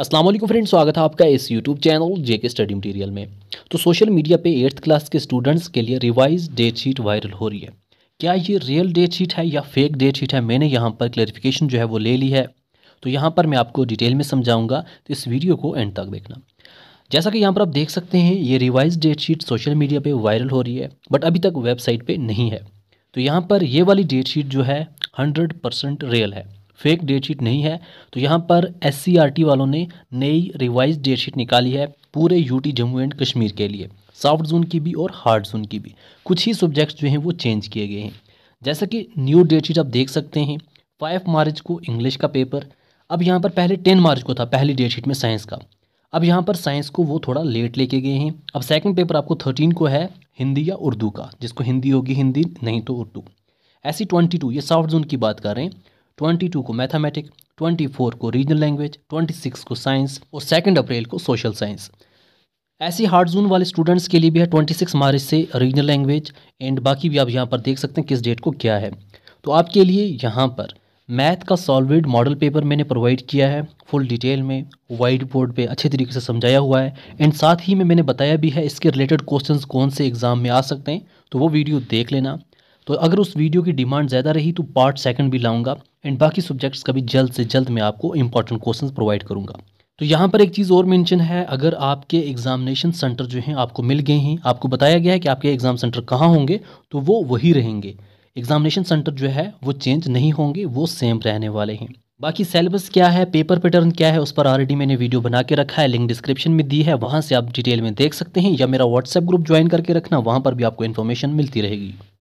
अस्सलाम वालेकुम फ्रेंड स्वागत है आपका इस YouTube channel JK study material में तो सोशल मीडिया पे एट्थ क्लास के स्टूडेंट्स के लिए रिवाइज डेट शीट वायरल हो रही है क्या ये रियल डेट शीट है या फेक डेट शीट है मैंने यहाँ पर क्लैरिफिकेशन जो है वो ले ली है तो यहाँ पर मैं आपको डिटेल में समझाऊँगा तो इस वीडियो को एंड तक देखना जैसा कि यहाँ पर आप देख सकते हैं ये revise date sheet social media पर वायरल हो रही है बट अभी तक वेबसाइट पर नहीं है तो यहाँ पर ये वाली डेट शीट जो है हंड्रेड रियल है फेक डेट शीट नहीं है तो यहाँ पर एस वालों ने नई रिवाइज डेट शीट निकाली है पूरे यूटी जम्मू एंड कश्मीर के लिए सॉफ्ट जोन की भी और हार्ड जोन की भी कुछ ही सब्जेक्ट्स जो हैं वो चेंज किए गए हैं जैसा कि न्यू डेट शीट आप देख सकते हैं फाइव मार्च को इंग्लिश का पेपर अब यहाँ पर पहले टेन मार्च को था पहली डेट शीट में साइंस का अब यहाँ पर साइंस को वो थोड़ा लेट लेके गए हैं अब सेकंड पेपर आपको थर्टीन को है हिंदी या उर्दू का जिसको हिंदी होगी हिंदी नहीं तो उर्दू ऐसी ट्वेंटी टू ये साउथ जोन की बात कर रहे हैं ट्वेंटी टू को मैथामेटिक ट्वेंटी फोर को रीजनल लैंग्वेज ट्वेंटी सिक्स को साइंस और सेकेंड अप्रैल को सोशल साइंस ऐसे हार्ड जोन वाले स्टूडेंट्स के लिए भी है ट्वेंटी सिक्स मार्च से रीजनल लैंग्वेज एंड बाकी भी आप यहाँ पर देख सकते हैं किस डेट को क्या है तो आपके लिए यहाँ पर मैथ का सॉल्विड मॉडल पेपर मैंने प्रोवाइड किया है फुल डिटेल में वाइट बोर्ड पे अच्छे तरीके से समझाया हुआ है एंड साथ ही में मैंने बताया भी है इसके रिलेटेड क्वेश्चंस कौन से एग्ज़ाम में आ सकते हैं तो वो वीडियो देख लेना तो अगर उस वीडियो की डिमांड ज़्यादा रही तो पार्ट सेकंड भी लाऊंगा एंड बाकी सब्जेक्ट्स का भी जल्द से जल्द मैं आपको इंपॉर्टेंट क्वेश्चन प्रोवाइड करूँगा तो यहाँ पर एक चीज़ और मेंशन है अगर आपके एग्जामिनेशन सेंटर जो हैं आपको मिल गए हैं आपको बताया गया है कि आपके एग्ज़ाम सेंटर कहाँ होंगे तो वो वही रहेंगे एग्जामिनेशन सेंटर जो है वो चेंज नहीं होंगे वो सेम रहने वाले हैं बाकी सेलेबस क्या है पेपर पैटर्न क्या है उस पर ऑलरेडी मैंने वीडियो बना के रखा है लिंक डिस्क्रिप्शन में दी है वहाँ से आप डिटेल में देख सकते हैं या मेरा व्हाट्सएप ग्रुप ज्वाइन करके रखना वहाँ पर भी आपको इन्फॉर्मेशन मिलती रहेगी